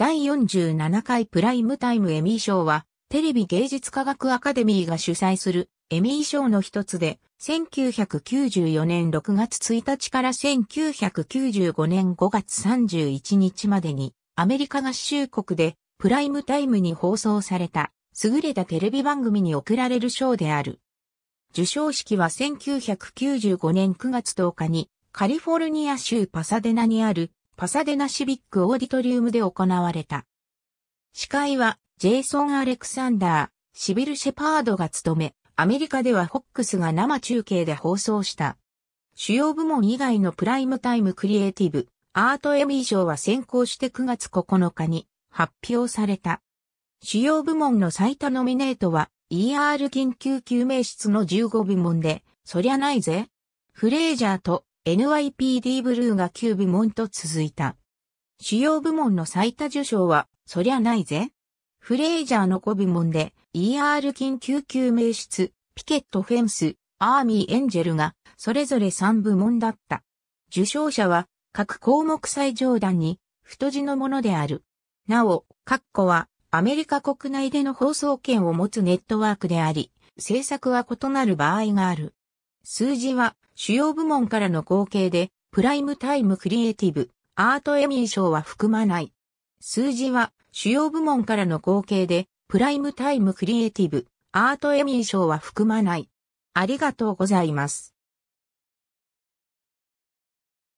第47回プライムタイムエミー賞は、テレビ芸術科学アカデミーが主催するエミー賞の一つで、1994年6月1日から1995年5月31日までに、アメリカ合衆国でプライムタイムに放送された、優れたテレビ番組に贈られる賞である。受賞式は1995年9月10日にカリフォルニア州パサデナにあるパサデナシビックオーディトリウムで行われた。司会はジェイソン・アレクサンダー、シビル・シェパードが務め、アメリカではフォックスが生中継で放送した。主要部門以外のプライムタイムクリエイティブ、アートエミー賞は先行して9月9日に発表された。主要部門の最多ノミネートは ER 緊急救命室の15部門で、そりゃないぜ。フレージャーと NYPD ブルーが9部門と続いた。主要部門の最多受賞は、そりゃないぜ。フレイジャーの5部門で、ER 緊急救命室、ピケットフェンス、アーミーエンジェルが、それぞれ3部門だった。受賞者は、各項目最上段に、太字のものである。なお、括弧は、アメリカ国内での放送権を持つネットワークであり、制作は異なる場合がある。数字は主要部門からの合計で、プライムタイムクリエイティブ、アートエミー賞は含まない。数字は主要部門からの合計で、プライムタイムクリエイティブ、アートエミー賞は含まない。ありがとうございます。